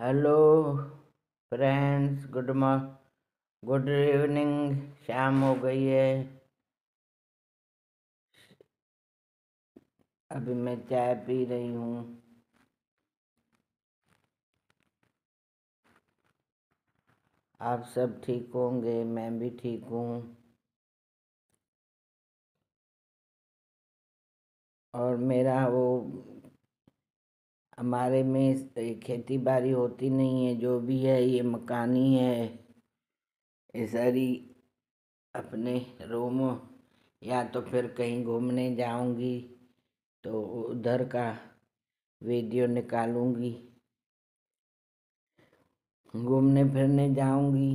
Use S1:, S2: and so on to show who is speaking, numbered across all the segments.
S1: hello friends good morning good evening शाम हो गई है अभी मैं चाय पी रही हूँ आप सब ठीक होंगे मैं भी ठीक हूँ और मेरा वो हमारे में खेती बाड़ी होती नहीं है जो भी है ये मकानी है ये सारी अपने रूम या तो फिर कहीं घूमने जाऊंगी तो उधर का वीडियो निकालूंगी घूमने फिरने जाऊंगी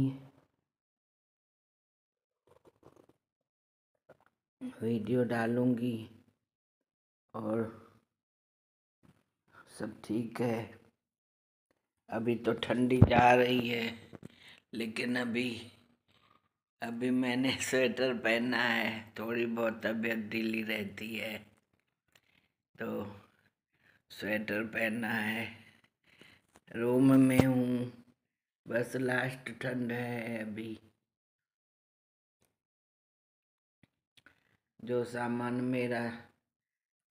S1: वीडियो डालूंगी और सब ठीक है अभी तो ठंडी जा रही है लेकिन अभी अभी मैंने स्वेटर पहना है थोड़ी बहुत तबीयत ढीली रहती है तो स्वेटर पहना है रूम में हूँ बस लास्ट ठंड है अभी जो सामान मेरा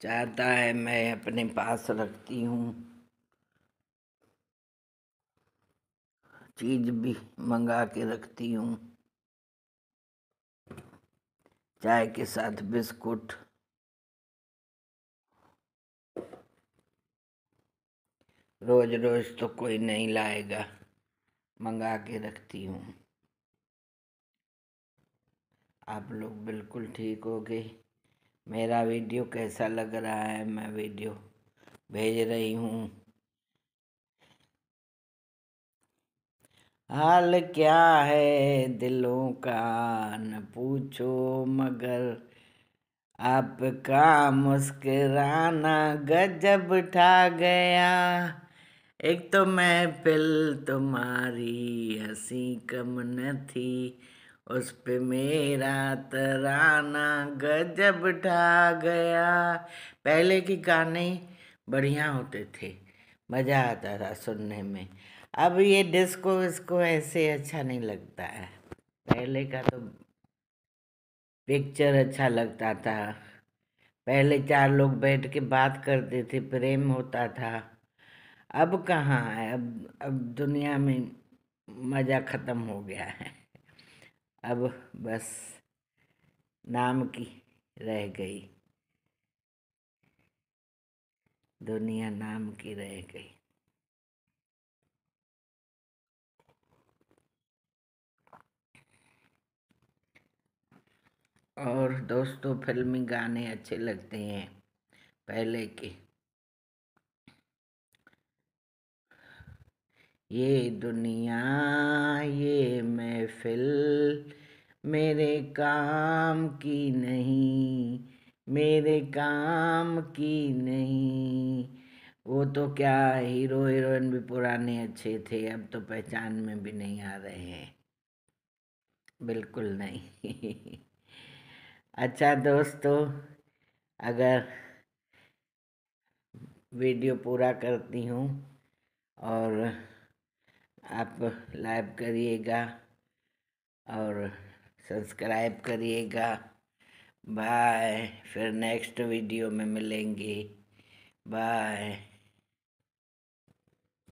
S1: चाहता है मैं अपने पास रखती हूँ चीज़ भी मंगा के रखती हूँ चाय के साथ बिस्कुट रोज़ रोज़ तो कोई नहीं लाएगा मंगा के रखती हूँ आप लोग बिल्कुल ठीक हो गए मेरा वीडियो कैसा लग रहा है मैं वीडियो भेज रही हूँ हाल क्या है दिलों का न पूछो मगर आपका मुस्कराना गजब ठा गया एक तो मैं पिल तुम्हारी हंसी कम न थी उस पे मेरा तराना गजब ढा गया पहले के गाने बढ़िया होते थे मज़ा आता था सुनने में अब ये डिस्को इसको ऐसे अच्छा नहीं लगता है पहले का तो पिक्चर अच्छा लगता था पहले चार लोग बैठ के बात करते थे प्रेम होता था अब कहाँ है अब अब दुनिया में मज़ा ख़त्म हो गया है अब बस नाम की रह गई दुनिया नाम की रह गई और दोस्तों फिल्मी गाने अच्छे लगते हैं पहले के ये दुनिया ये महफिल मेरे काम की नहीं मेरे काम की नहीं वो तो क्या हीरो हीरोइन भी पुराने अच्छे थे अब तो पहचान में भी नहीं आ रहे हैं बिल्कुल नहीं अच्छा दोस्तों अगर वीडियो पूरा करती हूँ और आप लाइव करिएगा और सब्सक्राइब करिएगा बाय फिर नेक्स्ट वीडियो में मिलेंगे बाय